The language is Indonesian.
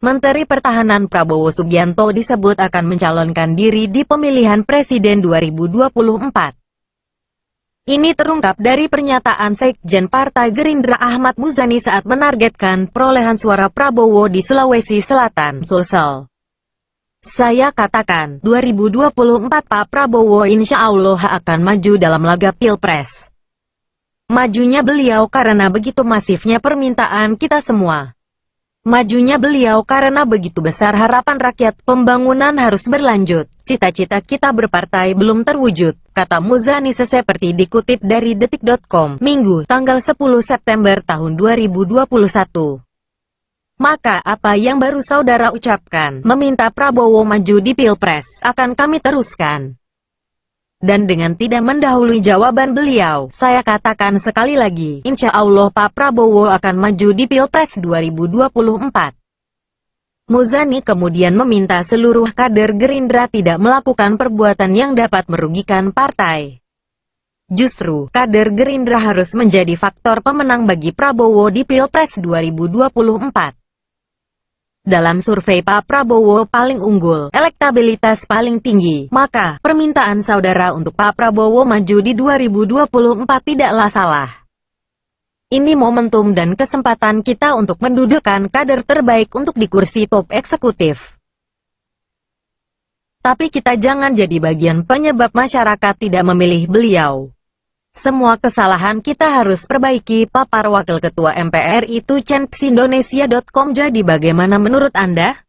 Menteri Pertahanan Prabowo Subianto disebut akan mencalonkan diri di pemilihan Presiden 2024. Ini terungkap dari pernyataan Sekjen Partai Gerindra Ahmad Muzani saat menargetkan perolehan suara Prabowo di Sulawesi Selatan, Sosial, Saya katakan, 2024 Pak Prabowo insya Allah akan maju dalam laga Pilpres. Majunya beliau karena begitu masifnya permintaan kita semua. Majunya beliau karena begitu besar harapan rakyat, pembangunan harus berlanjut. Cita-cita kita berpartai belum terwujud, kata Muzani seperti dikutip dari detik.com, Minggu, tanggal 10 September tahun 2021. Maka apa yang baru saudara ucapkan, meminta Prabowo maju di Pilpres, akan kami teruskan. Dan dengan tidak mendahului jawaban beliau, saya katakan sekali lagi, insya Allah Pak Prabowo akan maju di Pilpres 2024. Muzani kemudian meminta seluruh kader Gerindra tidak melakukan perbuatan yang dapat merugikan partai. Justru, kader Gerindra harus menjadi faktor pemenang bagi Prabowo di Pilpres 2024. Dalam survei Pak Prabowo paling unggul, elektabilitas paling tinggi, maka permintaan saudara untuk Pak Prabowo maju di 2024 tidaklah salah. Ini momentum dan kesempatan kita untuk mendudukkan kader terbaik untuk di kursi top eksekutif. Tapi kita jangan jadi bagian penyebab masyarakat tidak memilih beliau. Semua kesalahan kita harus perbaiki papar Wakil Ketua MPR itu chanpsindonesia.com Jadi bagaimana menurut Anda?